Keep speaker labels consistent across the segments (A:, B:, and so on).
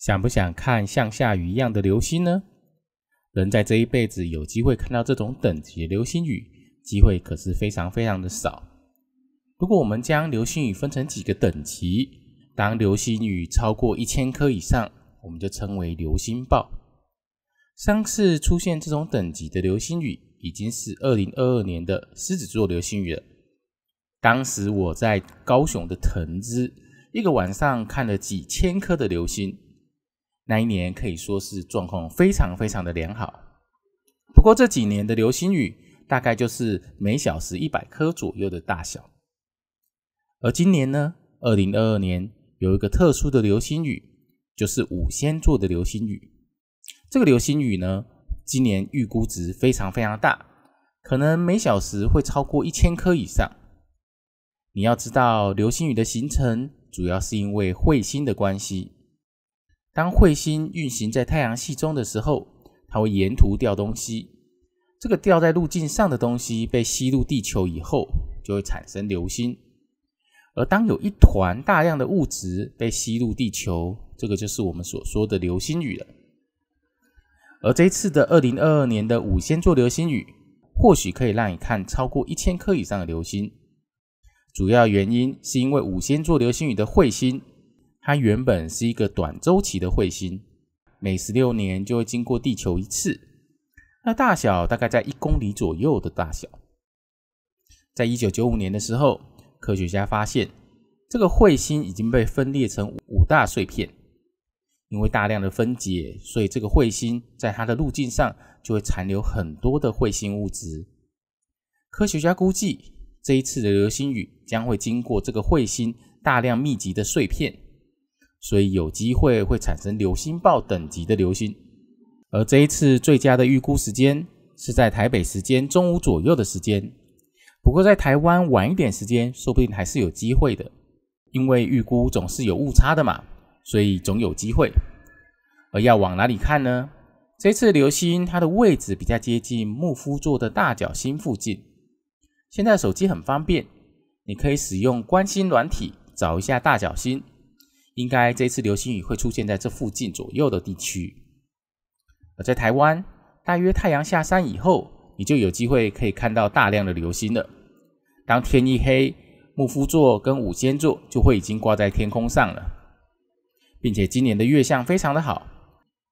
A: 想不想看像下雨一样的流星呢？人在这一辈子有机会看到这种等级流星雨，机会可是非常非常的少。如果我们将流星雨分成几个等级，当流星雨超过一千颗以上，我们就称为流星暴。上次出现这种等级的流星雨，已经是二零二二年的狮子座流星雨了。当时我在高雄的藤枝，一个晚上看了几千颗的流星。那一年可以说是状况非常非常的良好。不过这几年的流星雨大概就是每小时一百颗左右的大小。而今年呢，二零二二年有一个特殊的流星雨，就是五仙座的流星雨。这个流星雨呢，今年预估值非常非常大，可能每小时会超过一千颗以上。你要知道，流星雨的形成主要是因为彗星的关系。当彗星运行在太阳系中的时候，它会沿途掉东西。这个掉在路径上的东西被吸入地球以后，就会产生流星。而当有一团大量的物质被吸入地球，这个就是我们所说的流星雨了。而这次的二零二二年的五仙座流星雨，或许可以让你看超过一千颗以上的流星。主要原因是因为五仙座流星雨的彗星。它原本是一个短周期的彗星，每十六年就会经过地球一次。那大小大概在一公里左右的大小。在一九九五年的时候，科学家发现这个彗星已经被分裂成五大碎片。因为大量的分解，所以这个彗星在它的路径上就会残留很多的彗星物质。科学家估计，这一次的流星雨将会经过这个彗星大量密集的碎片。所以有机会会产生流星暴等级的流星，而这一次最佳的预估时间是在台北时间中午左右的时间。不过在台湾晚一点时间，说不定还是有机会的，因为预估总是有误差的嘛，所以总有机会。而要往哪里看呢？这次流星它的位置比较接近木夫座的大角星附近。现在手机很方便，你可以使用观星软体找一下大角星。应该这次流星雨会出现在这附近左右的地区。而在台湾，大约太阳下山以后，你就有机会可以看到大量的流星了。当天一黑，木夫座跟五仙座就会已经挂在天空上了，并且今年的月相非常的好。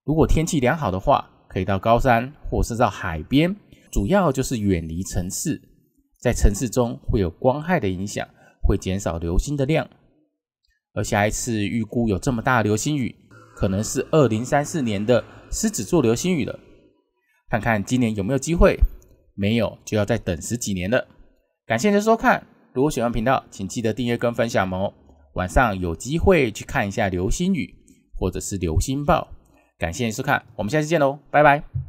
A: 如果天气良好的话，可以到高山或是到海边，主要就是远离城市，在城市中会有光害的影响，会减少流星的量。而下一次预估有这么大的流星雨，可能是二零三四年的狮子座流星雨了。看看今年有没有机会，没有就要再等十几年了。感谢您的收看，如果喜欢频道，请记得订阅跟分享哦。晚上有机会去看一下流星雨或者是流星暴。感谢您收看，我们下期见喽，拜拜。